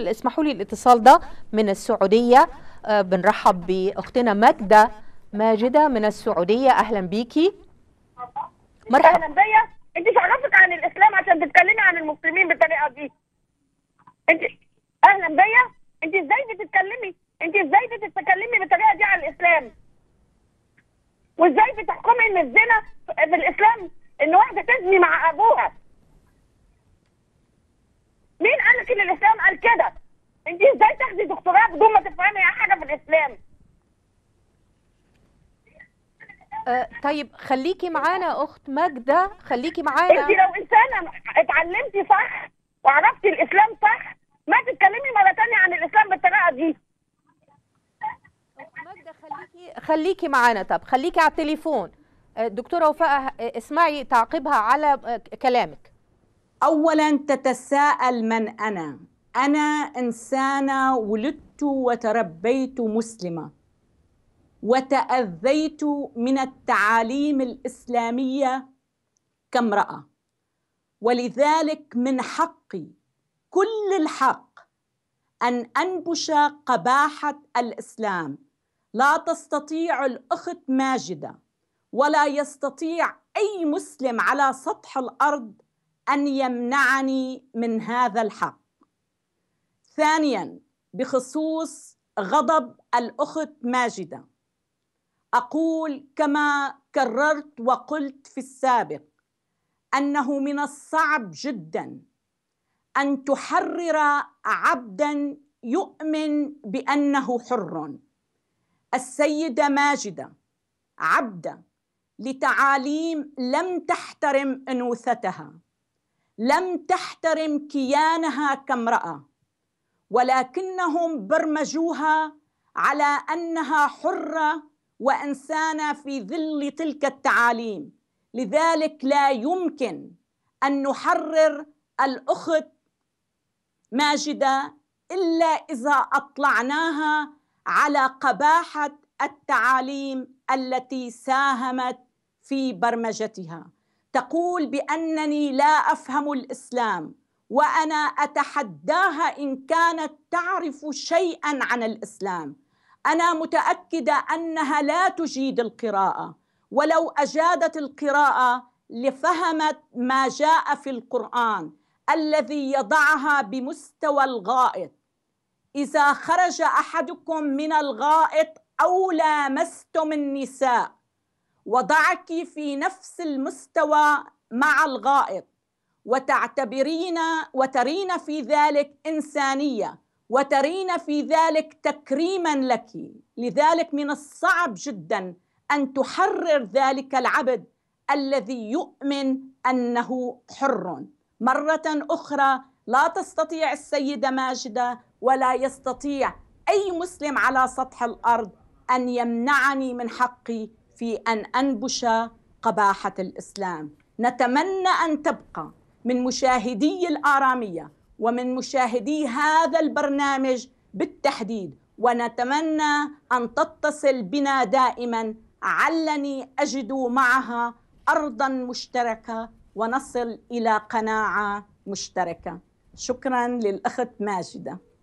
اسمحوا لي الاتصال ده من السعودية آه بنرحب بأختنا ماجدة ماجدة من السعودية أهلا بيكي مرحبا أهلا بيا أنت شعرفت عن الإسلام عشان تتكلمي عن المسلمين بالطريقة دي أنت أهلا بيا أنت إزاي بتتكلمي أنت إزاي بتتكلمي بالطريقة دي عن الإسلام وإزاي بتحكمي إن الزنا في الإسلام إن واحدة تزني مع أبوها المسيح الاسلام قال كده انت ازاي تاخدي دكتوراه بدون ما تفهمي اي حاجه في الاسلام آه طيب خليكي معانا اخت ماجده خليكي معانا انت لو انسانه اتعلمتي صح وعرفتي الاسلام صح ما تتكلمي مره ثانيه عن الاسلام بالطريقه دي ماجده خليكي خليكي معانا طب خليكي على التليفون أه، دكتوره وفاء اسمعي تعقيبها على أه، كلامك اولا تتساءل من انا انا انسانه ولدت وتربيت مسلمه وتاذيت من التعاليم الاسلاميه كامراه ولذلك من حقي كل الحق ان انبش قباحه الاسلام لا تستطيع الاخت ماجده ولا يستطيع اي مسلم على سطح الارض ان يمنعني من هذا الحق ثانيا بخصوص غضب الاخت ماجده اقول كما كررت وقلت في السابق انه من الصعب جدا ان تحرر عبدا يؤمن بانه حر السيده ماجده عبده لتعاليم لم تحترم انوثتها لم تحترم كيانها كامراه ولكنهم برمجوها على انها حره وانسانه في ظل تلك التعاليم لذلك لا يمكن ان نحرر الاخت ماجده الا اذا اطلعناها على قباحه التعاليم التي ساهمت في برمجتها تقول بانني لا افهم الاسلام وانا اتحداها ان كانت تعرف شيئا عن الاسلام انا متاكده انها لا تجيد القراءه ولو اجادت القراءه لفهمت ما جاء في القران الذي يضعها بمستوى الغائط اذا خرج احدكم من الغائط او لامستم النساء وضعك في نفس المستوى مع الغائط وتعتبرين وترين في ذلك انسانيه وترين في ذلك تكريما لك لذلك من الصعب جدا ان تحرر ذلك العبد الذي يؤمن انه حر مره اخرى لا تستطيع السيده ماجده ولا يستطيع اي مسلم على سطح الارض ان يمنعني من حقي في أن أنبش قباحة الإسلام نتمنى أن تبقى من مشاهدي الآرامية ومن مشاهدي هذا البرنامج بالتحديد ونتمنى أن تتصل بنا دائما علني أجد معها أرضا مشتركة ونصل إلى قناعة مشتركة شكرا للأخت ماجدة